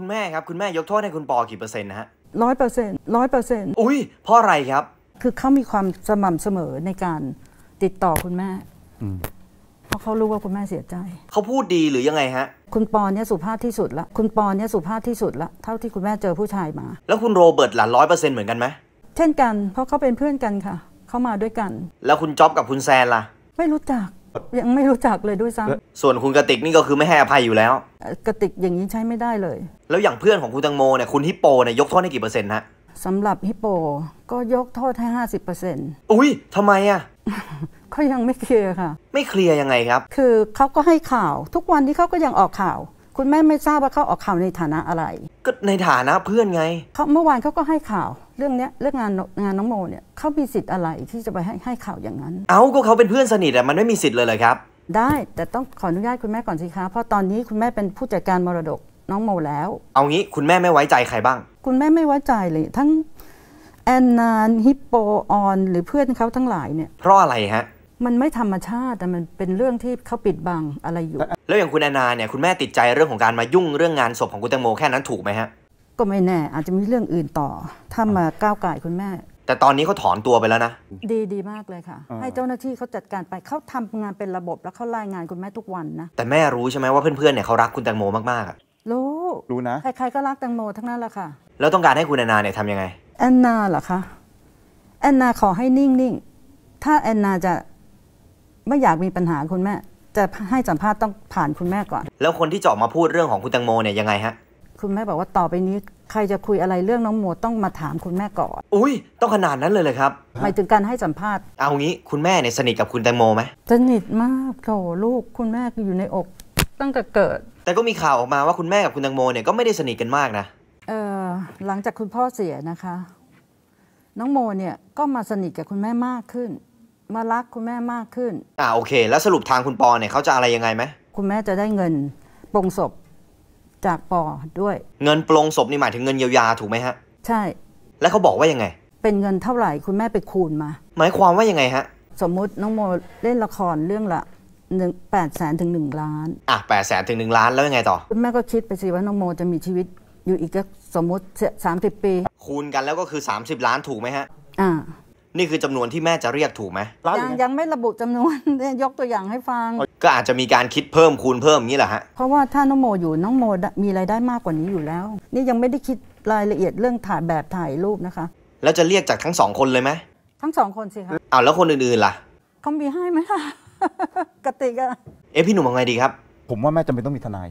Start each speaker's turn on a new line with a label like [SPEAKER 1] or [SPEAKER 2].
[SPEAKER 1] คุณแม่ครับ คุณแม่ยกโทษให้คุณปอกี่เปอร์เซ็นต์นะฮะ
[SPEAKER 2] ร้อยเปอร์เซ็นต์ร้อยเปอร์เซ็นต์อุ้
[SPEAKER 1] ยเพราะอะไรครับ
[SPEAKER 2] คือเขามีความสม่ำเสมอในการติดต่อคุณแม่เพราะเขารู้ว่าคุณแม่เสียใจ
[SPEAKER 1] เขาพูดดีหรือยังไงฮะ
[SPEAKER 2] คุณปอเนี่ยสุภาพที่สุดละคุณปอเนี่ยสุภาพที่สุดละเท่าที่คุณแม่เจอผู้ชายมา
[SPEAKER 1] แล้วคุณโรเบิร์ตล่ะร้อยเปอร์เซ็นต์เหมือนกันไหม
[SPEAKER 2] เช่นกันเพราะเขาเป็นเพื่อนกันค่ะเขามาด้วยกัน
[SPEAKER 1] แล้วคุณจ๊อบกับคุณแซนล่ะ
[SPEAKER 2] ไม่รู้จักยังไม่รู้จักเลยด้วยซ้
[SPEAKER 1] ำส่วนคุณกติกนี่ก็คือไม่ให้อภัยอยู่แล้ว
[SPEAKER 2] กติกอย่างนี้ใช้ไม่ได้เลย
[SPEAKER 1] แล้วอย่างเพื่อนของคุณตังโมเนี่ยคุณฮิปโปเนี่ยยกโทษให้กี่เปอร์เซ็นต์ฮะ
[SPEAKER 2] สำหรับฮิปโปก็ยกโทษให้ห้าสิบเปอร์เซ็นต์อุ้ยทำไมอ่ะเขายังไม่เคลียร์ค่ะ
[SPEAKER 1] ไม่เคลียร์ยังไงครับ
[SPEAKER 2] คือเขาก็ให้ข่าว ทุกวันที่เขาก็ยังออกข่าว คุณแม่ไม่ทราบว่าเขาออกข่าวในฐานะอะไร
[SPEAKER 1] ก็ในฐานะเพื่อนไง
[SPEAKER 2] เขาเมื่อวานเขาก็ให้ข่าวเรื่องเนี้ยเรื่องงานงานน้องโมเนี่ยเขามีสิทธิ์อะไรที่จะไปให้ให้ข่าวอย่างนั้น
[SPEAKER 1] เอาก็เขาเป็นเพื่อนสนิทอะมันไม่มีสิทธิ์เลยเลยครับ
[SPEAKER 2] ได้แต่ต้องขออนุญาตคุณแม่ก่อนสิคะเพราะตอนนี้คุณแม่เป็นผู้จัดการมรดกน้องโมแล้ว
[SPEAKER 1] เอางี้คุณแม่ไม่ไว้ใจใครบ้าง
[SPEAKER 2] คุณแม่ไม่ไว้ใจเลยทั้งแอนนานฮิปโปออนหรือเพื่อนเขาทั้งหลายเนี่ย เพราะอะไรฮะ มันไม่ธรรมชาติแต่มันเป็นเรื่องที่เขาปิดบังอะไรอยู่
[SPEAKER 1] แล้วอย่างคุณแอนนาเนี่ยคุณแม่ติดใจเรื่องของการมายุ่งเรื่องงานศพของคุณแตงโม แค่นั้นถูกไหมฮะ
[SPEAKER 2] ก็ไม่แน่อาจจะมีเรื่องอื่นต่อ ถ้ามาก้าวไก่คุณแม่
[SPEAKER 1] แต่ตอนนี้เขาถอนตัวไปแล้วนะ
[SPEAKER 2] ดีดีมากเลยค่ะ ให้เจ้าหน้าที่เขาจัดการไปเขาทำงานเป็นระบบแล้วเขารายงานคุณแม่ทุกวันนะ
[SPEAKER 1] แต่แม่รู้ใช่ไหมว่าเพื่อนๆเนี่ยเขารักคุณแตงโมมากๆรู้รู้นะ
[SPEAKER 2] ใครๆก็รักแตงโมทั้งนั้นแหละค่ะ
[SPEAKER 1] แล้วต้องการให้คุณแอนนาเนี่ยทำยังไง
[SPEAKER 2] แอนนาเหรอคะแอนนาขอให้นิ่งๆถ้าแอนนาจะไม่อยากมีปัญหาคุณแม่ จะให้สัมภาษณ์ต้องผ่านคุณแม่ก่อน
[SPEAKER 1] แล้วคนที่จะอมาพูดเรื่องของคุณแตงโมเนี่ยยังไงฮะ
[SPEAKER 2] คุณแม่บอกว่าต่อไปนี้ ใครจะคุยอะไรเรื่องน้องโมต้องมาถามคุณแม่ก่อน
[SPEAKER 1] อุ้ยต้องขนาดนั้นเลยเลยครับหมา
[SPEAKER 2] ยถึงการให้สัมภาษณ์
[SPEAKER 1] เอางี้คุณแม่เนี่ยสนิทกับคุณแตงโมไหม
[SPEAKER 2] สนิทมากโถลูกคุณแม่อยู่ในอก ตั้งแต่เกิด
[SPEAKER 1] แต่ก็มีข่าวออกมาว่าคุณแม่กับคุณแตงโมเนี่ยก็ไม่ได้สนิทกันมากนะ
[SPEAKER 2] เออหลังจากคุณพ่อเสียนะคะ น้องโมเนี่ยก็มาสนิทกับคุณแม่มากขึ้น มารักคุณแม่มากขึ้น
[SPEAKER 1] อ่าโอเค แล้วสรุปทางคุณปอเนี่ยเขาจะอะไรยังไงไหม
[SPEAKER 2] คุณแม่จะได้เงินปรงศพจากปอด้ว
[SPEAKER 1] ยเงินปลงศพนี่หมายถึงเงินเยียวยาถูกไหมฮะ ใช่ แล้วเขาบอกว่ายังไง
[SPEAKER 2] เป็นเงินเท่าไหร่คุณแม่ไปคูณมา หมายความว่ายังไงฮะ สมมุติน้องโมเล่นละครเรื่องละหนึ่งแปดแสนถึงหนึ่งล้าน
[SPEAKER 1] อ่ะแปดแสนถึงหนึ่งล้านแล้วยังไงต่อ
[SPEAKER 2] คุณแม่ก็คิดไปสิว่าน้องโมจะมีชีวิตอยู่อีกสมมติสามสิบปี
[SPEAKER 1] คูณกันแล้วก็คือสสามิบล้านถูกไหมฮะอ่านี่คือจำนวนที่แม่จะเรียกถูกไหมยังย
[SPEAKER 2] ังไม่ระบุจำนวนยกตัวอย่างให้ฟัง
[SPEAKER 1] ก็อาจจะมีการคิดเพิ่มคูณเพิ่มนี้แหละฮะ
[SPEAKER 2] เพราะว่าถ้าน้องโมอยู่น้องโมมีรายได้มากกว่านี้อยู่แล้ว นี่ยังไม่ได้คิดรายละเอียดเรื่องถ่ายแบบถ่ายรูปนะคะ
[SPEAKER 1] แล้วจะเรียกจากทั้งสองคนเลยไหม
[SPEAKER 2] ทั้งสองคนสิคะ
[SPEAKER 1] อ้าวแล้วคนอื่นๆล่ะ
[SPEAKER 2] เขามีให้ไหมล่ะกติกอะ
[SPEAKER 1] เอ๊ะพี่หนุ่มว่าไงดีครับ ผมว่าแม่จำเป็นต้องมีทนาย